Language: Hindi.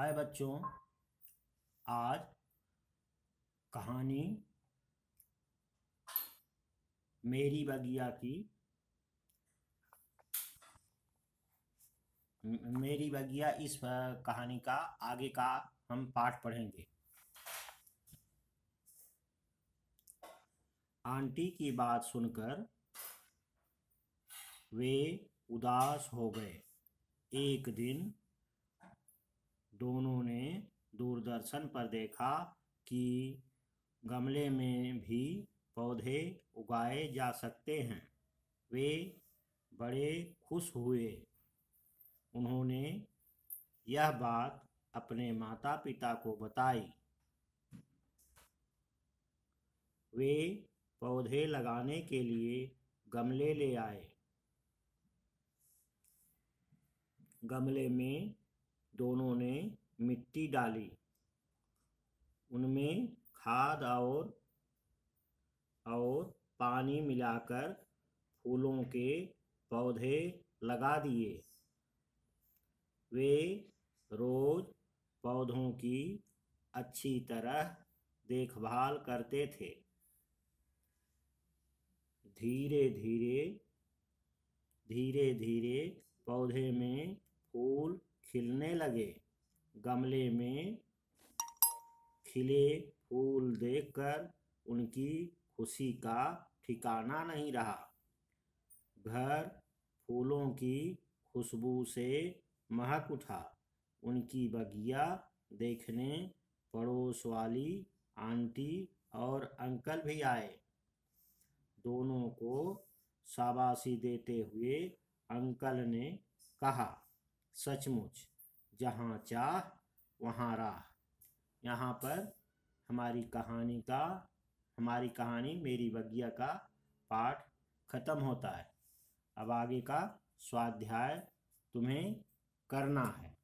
हाय बच्चों आज कहानी मेरी बगिया की मेरी बगिया इस कहानी का आगे का हम पाठ पढ़ेंगे आंटी की बात सुनकर वे उदास हो गए एक दिन दोनों ने दूरदर्शन पर देखा कि गमले में भी पौधे उगाए जा सकते हैं वे बड़े खुश हुए उन्होंने यह बात अपने माता पिता को बताई वे पौधे लगाने के लिए गमले ले आए गमले में दोनों ने मिट्टी डाली उनमें खाद और और पानी मिलाकर फूलों के पौधे लगा दिए वे रोज पौधों की अच्छी तरह देखभाल करते थे धीरे धीरे धीरे धीरे पौधे में खिलने लगे गमले में खिले फूल देखकर उनकी खुशी का ठिकाना नहीं रहा घर फूलों की खुशबू से महक उठा उनकी बगिया देखने पड़ोस वाली आंटी और अंकल भी आए दोनों को शाबाशी देते हुए अंकल ने कहा सचमुच जहाँ चाह वहाँ राह यहाँ पर हमारी कहानी का हमारी कहानी मेरी बगिया का पाठ खत्म होता है अब आगे का स्वाध्याय तुम्हें करना है